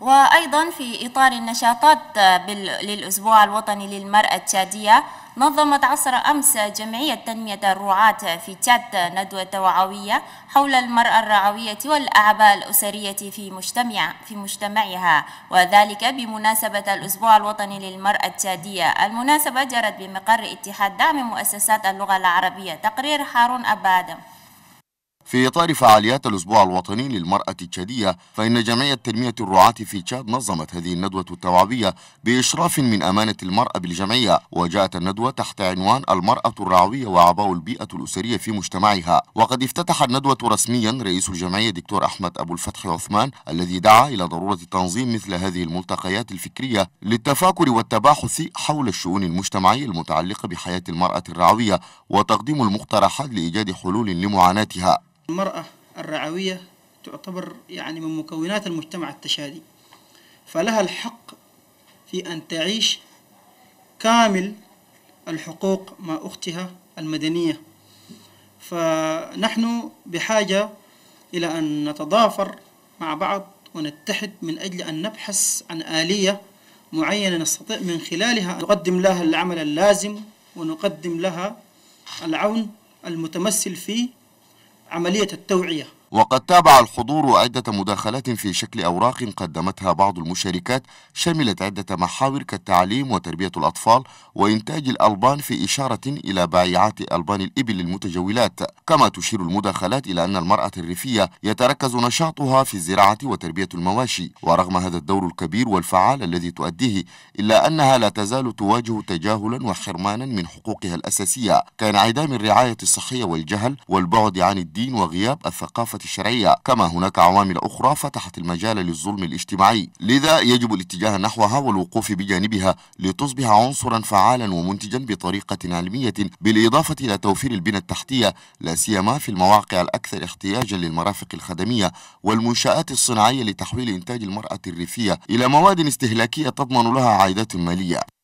وأيضا في إطار النشاطات للأسبوع الوطني للمرأة التشادية نظمت عصر أمس جمعية تنمية الرعاة في تشاد ندوة توعوية حول المرأة الرعوية والأعباء الأسرية في مجتمع في مجتمعها وذلك بمناسبة الأسبوع الوطني للمرأة التشادية المناسبة جرت بمقر اتحاد دعم مؤسسات اللغة العربية تقرير حارون أبادم في إطار فعاليات الأسبوع الوطني للمرأة التشادية فإن جمعية تنمية الرعاة في تشاد نظمت هذه الندوة التوعوية بإشراف من أمانة المرأة بالجمعية وجاءت الندوة تحت عنوان المرأة الرعوية وعباء البيئة الأسرية في مجتمعها وقد افتتح الندوة رسميا رئيس الجمعية دكتور أحمد أبو الفتح عثمان الذي دعا إلى ضرورة تنظيم مثل هذه الملتقيات الفكرية للتفاكر والتباحث حول الشؤون المجتمعية المتعلقة بحياة المرأة الرعوية وتقديم المقترحات لإيجاد حلول لمعاناتها المرأة الرعوية تعتبر يعني من مكونات المجتمع التشادي فلها الحق في أن تعيش كامل الحقوق مع أختها المدنية فنحن بحاجة إلى أن نتضافر مع بعض ونتحد من أجل أن نبحث عن آلية معينة نستطيع من خلالها أن نقدم لها العمل اللازم ونقدم لها العون المتمثل فيه عملية التوعية وقد تابع الحضور عدة مداخلات في شكل أوراق قدمتها بعض المشاركات شملت عدة محاور كالتعليم وتربية الأطفال وإنتاج الألبان في إشارة إلى بائعات ألبان الإبل المتجولات كما تشير المداخلات إلى أن المرأة الريفية يتركز نشاطها في الزراعة وتربية المواشي ورغم هذا الدور الكبير والفعال الذي تؤديه إلا أنها لا تزال تواجه تجاهلا وحرمانا من حقوقها الأساسية كانعدام الرعاية الصحية والجهل والبعد عن الدين وغياب الثقافة الشرعية كما هناك عوامل أخرى فتحت المجال للظلم الاجتماعي لذا يجب الاتجاه نحوها والوقوف بجانبها لتصبح عنصرا فعالا ومنتجا بطريقة علمية بالإضافة إلى توفير البنى التحتية لا سيما في المواقع الأكثر احتياجا للمرافق الخدمية والمنشآت الصناعية لتحويل إنتاج المرأة الريفية إلى مواد استهلاكية تضمن لها عائدات مالية